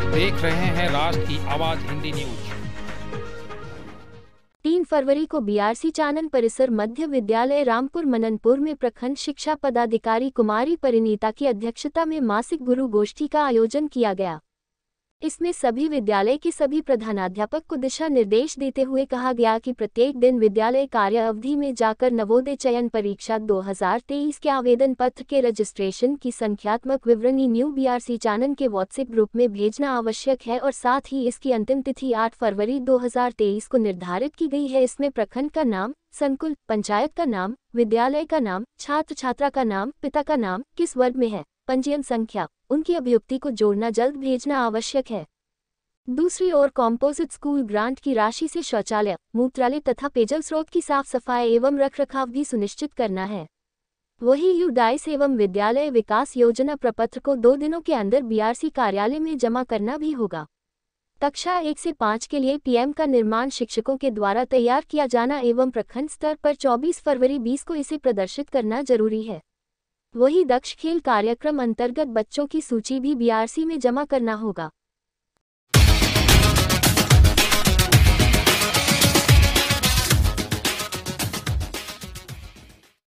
आप देख रहे हैं राष्ट्र की आवाज हिंदी न्यूज तीन फरवरी को बीआरसी चानन परिसर मध्य विद्यालय रामपुर मननपुर में प्रखंड शिक्षा पदाधिकारी कुमारी परिणीता की अध्यक्षता में मासिक गुरु गोष्ठी का आयोजन किया गया इसमें सभी विद्यालय के सभी प्रधानाध्यापक को दिशा निर्देश देते हुए कहा गया कि प्रत्येक दिन विद्यालय कार्य अवधि में जाकर नवोदय चयन परीक्षा 2023 के आवेदन पत्र के रजिस्ट्रेशन की संख्यात्मक विवरणी न्यू बीआरसी चैनल के व्हाट्सएप ग्रुप में भेजना आवश्यक है और साथ ही इसकी अंतिम तिथि 8 फरवरी 2023 को निर्धारित की गई है इसमें प्रखंड का नाम संकुल पंचायत का नाम विद्यालय का नाम छात्र छात्रा का नाम पिता का नाम किस वर्ग में है पंजीयन संख्या उनकी अभियुक्ति को जोड़ना जल्द भेजना आवश्यक है दूसरी ओर कॉम्पोजिट स्कूल ग्रांट की राशि से शौचालय मूत्रालय तथा पेयजल स्रोत की साफ सफाई एवं रखरखाव भी सुनिश्चित करना है वही यू डाइस एवं विद्यालय विकास योजना प्रपत्र को दो दिनों के अंदर बीआरसी कार्यालय में जमा करना भी होगा कक्षा एक से पाँच के लिए पीएम का निर्माण शिक्षकों के द्वारा तैयार किया जाना एवं प्रखंड स्तर पर 24 फरवरी 20 को इसे प्रदर्शित करना जरूरी है वही दक्ष खेल कार्यक्रम अंतर्गत बच्चों की सूची भी बीआरसी में जमा करना होगा